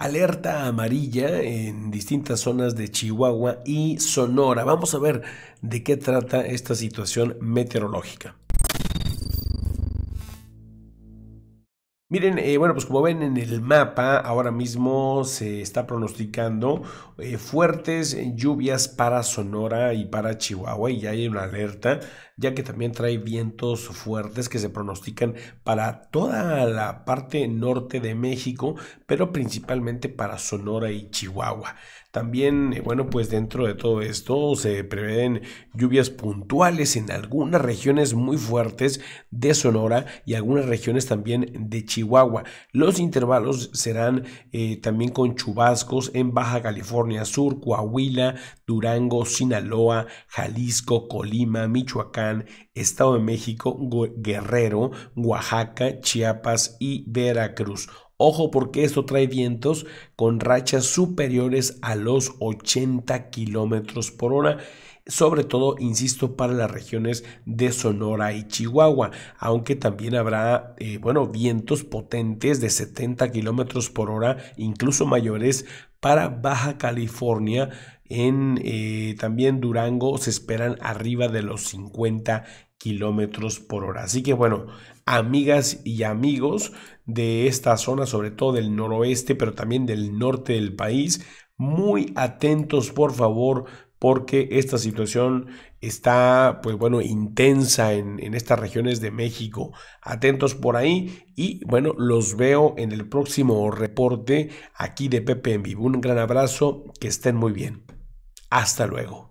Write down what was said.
Alerta amarilla en distintas zonas de Chihuahua y Sonora. Vamos a ver de qué trata esta situación meteorológica. Miren, eh, bueno, pues como ven en el mapa, ahora mismo se está pronosticando eh, fuertes lluvias para Sonora y para Chihuahua y ya hay una alerta, ya que también trae vientos fuertes que se pronostican para toda la parte norte de México, pero principalmente para Sonora y Chihuahua. También, eh, bueno, pues dentro de todo esto se prevén lluvias puntuales en algunas regiones muy fuertes de Sonora y algunas regiones también de Chihuahua. Los intervalos serán eh, también con chubascos en Baja California Sur, Coahuila, Durango, Sinaloa, Jalisco, Colima, Michoacán, Estado de México, Guerrero, Oaxaca, Chiapas y Veracruz. Ojo porque esto trae vientos con rachas superiores a los 80 kilómetros por hora sobre todo, insisto, para las regiones de Sonora y Chihuahua, aunque también habrá, eh, bueno, vientos potentes de 70 kilómetros por hora, incluso mayores, para Baja California. En eh, también Durango se esperan arriba de los 50 kilómetros por hora. Así que bueno, amigas y amigos de esta zona, sobre todo del noroeste, pero también del norte del país, muy atentos por favor porque esta situación está, pues bueno, intensa en, estas regiones de México. Atentos por ahí y bueno, los veo en el próximo reporte aquí de Pepe en Vivo. Un gran abrazo, que estén muy bien. Hasta luego.